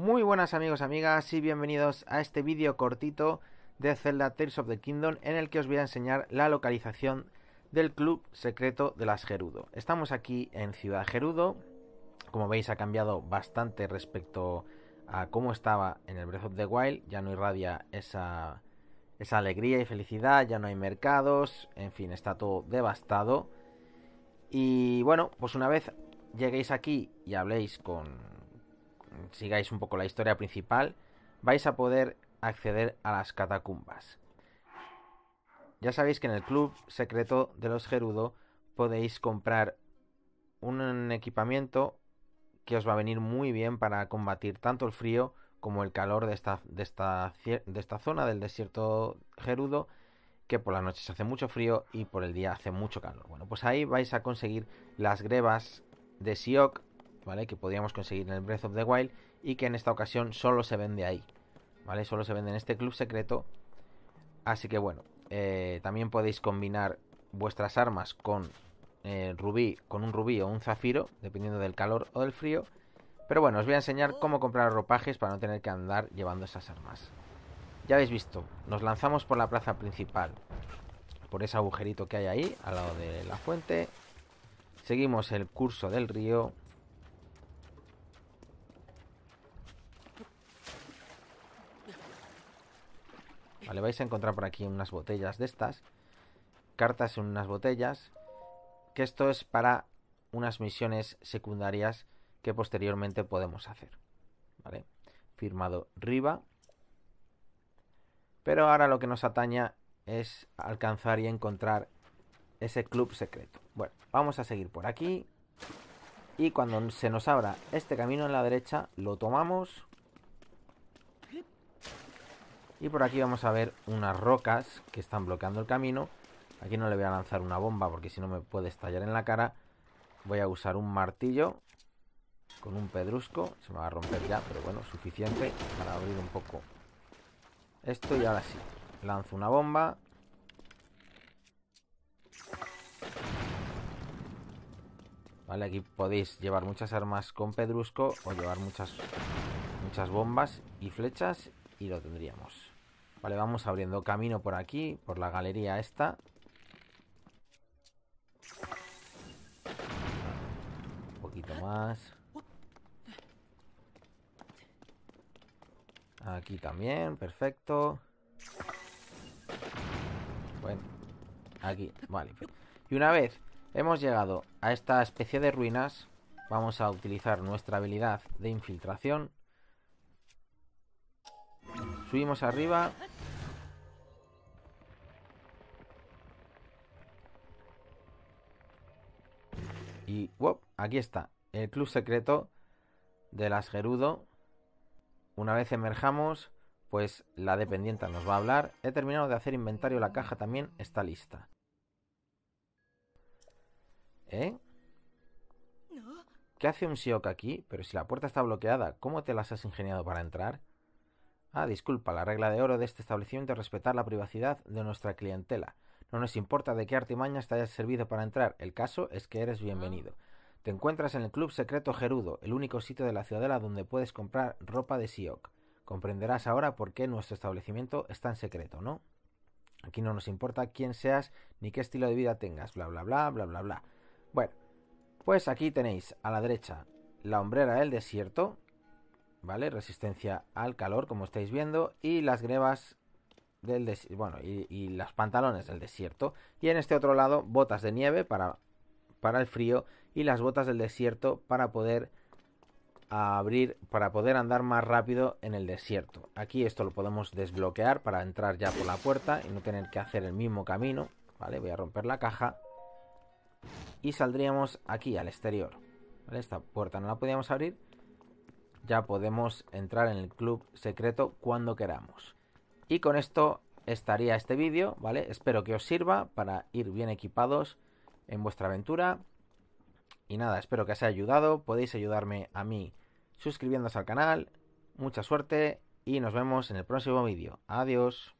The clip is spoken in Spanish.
Muy buenas amigos, amigas y bienvenidos a este vídeo cortito de Zelda Tales of the Kingdom en el que os voy a enseñar la localización del club secreto de las Gerudo. Estamos aquí en Ciudad Gerudo, como veis ha cambiado bastante respecto a cómo estaba en el Breath of the Wild, ya no irradia esa, esa alegría y felicidad, ya no hay mercados, en fin, está todo devastado. Y bueno, pues una vez lleguéis aquí y habléis con sigáis un poco la historia principal, vais a poder acceder a las catacumbas. Ya sabéis que en el club secreto de los Gerudo podéis comprar un equipamiento que os va a venir muy bien para combatir tanto el frío como el calor de esta, de esta, de esta zona del desierto Gerudo, que por las noches hace mucho frío y por el día hace mucho calor. Bueno, pues ahí vais a conseguir las grebas de Siok ¿vale? Que podríamos conseguir en el Breath of the Wild y que en esta ocasión solo se vende ahí, ¿vale? Solo se vende en este club secreto. Así que bueno, eh, también podéis combinar vuestras armas con eh, rubí, con un rubí o un zafiro, dependiendo del calor o del frío. Pero bueno, os voy a enseñar cómo comprar ropajes para no tener que andar llevando esas armas. Ya habéis visto, nos lanzamos por la plaza principal, por ese agujerito que hay ahí, al lado de la fuente. Seguimos el curso del río Vale, vais a encontrar por aquí unas botellas de estas. Cartas en unas botellas. Que esto es para unas misiones secundarias que posteriormente podemos hacer. ¿Vale? Firmado Riva. Pero ahora lo que nos ataña es alcanzar y encontrar ese club secreto. Bueno, vamos a seguir por aquí. Y cuando se nos abra este camino en la derecha, lo tomamos. Y por aquí vamos a ver unas rocas que están bloqueando el camino. Aquí no le voy a lanzar una bomba porque si no me puede estallar en la cara. Voy a usar un martillo con un pedrusco. Se me va a romper ya, pero bueno, suficiente para abrir un poco esto. Y ahora sí, lanzo una bomba. Vale, aquí podéis llevar muchas armas con pedrusco o llevar muchas, muchas bombas y flechas y lo tendríamos. Vale, vamos abriendo camino por aquí, por la galería esta. Un poquito más. Aquí también, perfecto. Bueno, aquí, vale. Y una vez hemos llegado a esta especie de ruinas, vamos a utilizar nuestra habilidad de infiltración. Subimos arriba Y aquí está, el club secreto de las Gerudo. Una vez emerjamos, pues la dependienta nos va a hablar. He terminado de hacer inventario, la caja también está lista. ¿Eh? ¿Qué hace un Siok aquí? Pero si la puerta está bloqueada, ¿cómo te las has ingeniado para entrar? Ah, disculpa, la regla de oro de este establecimiento es respetar la privacidad de nuestra clientela. No nos importa de qué artimañas te hayas servido para entrar, el caso es que eres bienvenido. Ah. Te encuentras en el Club Secreto Gerudo, el único sitio de la ciudadela donde puedes comprar ropa de Siok. Comprenderás ahora por qué nuestro establecimiento está en secreto, ¿no? Aquí no nos importa quién seas ni qué estilo de vida tengas, bla bla bla bla bla bla. Bueno, pues aquí tenéis a la derecha la hombrera del desierto, ¿vale? Resistencia al calor, como estáis viendo, y las grebas bueno, y, y, los pantalones del desierto. Y en este otro lado, botas de nieve para, para el frío y las botas del desierto para poder abrir, para poder andar más rápido en el desierto. Aquí esto lo podemos desbloquear para entrar ya por la puerta y no tener que hacer el mismo camino. Vale, voy a romper la caja. Y saldríamos aquí al exterior. Esta puerta no la podíamos abrir. Ya podemos entrar en el club secreto cuando queramos. Y con esto estaría este vídeo, ¿vale? Espero que os sirva para ir bien equipados en vuestra aventura. Y nada, espero que os haya ayudado. Podéis ayudarme a mí suscribiéndose al canal. Mucha suerte y nos vemos en el próximo vídeo. Adiós.